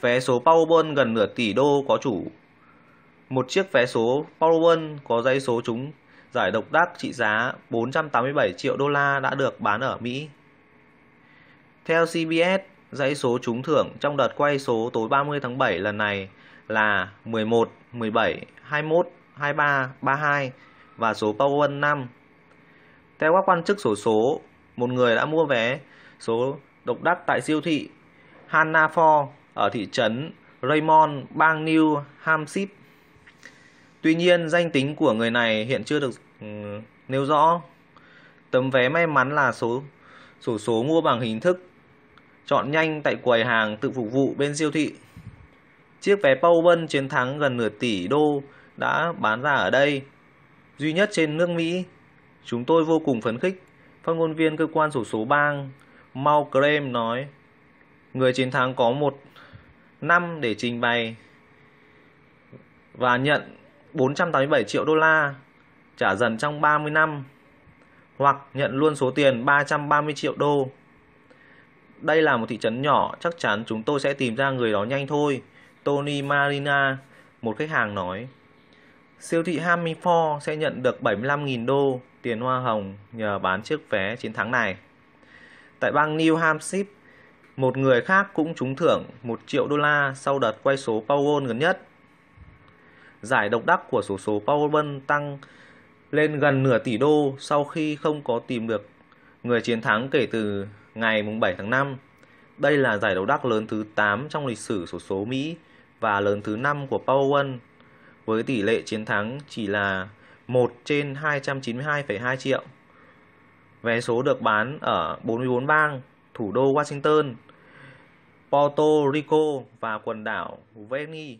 Vé số Powerball gần nửa tỷ đô có chủ. Một chiếc vé số Powerball có dãy số trúng giải độc đắc trị giá 487 triệu đô la đã được bán ở Mỹ. Theo CBS, dãy số trúng thưởng trong đợt quay số tối 30 tháng 7 lần này là 11, 17, 21, 23, 32 và số Powerball 5. Theo các quan chức sổ số, số, một người đã mua vé số độc đắc tại siêu thị Hannaford ở thị trấn Raymond, bang New Hampshire. Tuy nhiên, danh tính của người này hiện chưa được ừ, nêu rõ. Tấm vé may mắn là số sổ số, mua bằng hình thức chọn nhanh tại quầy hàng tự phục vụ bên siêu thị. Chiếc vé Powell chiến thắng gần nửa tỷ đô đã bán ra ở đây, duy nhất trên nước Mỹ. Chúng tôi vô cùng phấn khích, phát ngôn viên cơ quan sổ số bang Mau Graham nói. Người chiến thắng có một năm để trình bày và nhận 487 triệu đô la trả dần trong 30 năm hoặc nhận luôn số tiền 330 triệu đô. Đây là một thị trấn nhỏ, chắc chắn chúng tôi sẽ tìm ra người đó nhanh thôi. Tony Marina, một khách hàng nói. Siêu thị Hammy Ford sẽ nhận được 75.000 đô tiền hoa hồng nhờ bán chiếc vé chiến thắng này. Tại bang New Hampshire, một người khác cũng trúng thưởng 1 triệu đô la sau đợt quay số Powerball gần nhất. Giải độc đắc của số số Powerball tăng lên gần nửa tỷ đô sau khi không có tìm được người chiến thắng kể từ ngày 7 tháng 5. Đây là giải độc đắc lớn thứ 8 trong lịch sử số số Mỹ và lớn thứ 5 của Powerball với tỷ lệ chiến thắng chỉ là 1 trên 292,2 triệu. Vé số được bán ở 44 bang thủ đô Washington, Puerto Rico và quần đảo Veni.